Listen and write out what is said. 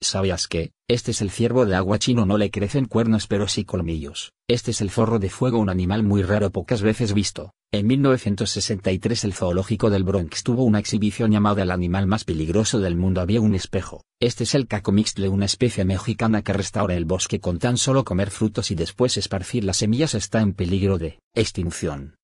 ¿Sabías que, este es el ciervo de agua chino no le crecen cuernos pero sí colmillos, este es el zorro de fuego un animal muy raro pocas veces visto? En 1963 el zoológico del Bronx tuvo una exhibición llamada El animal más peligroso del mundo había un espejo, este es el cacomixtle una especie mexicana que restaura el bosque con tan solo comer frutos y después esparcir las semillas está en peligro de extinción.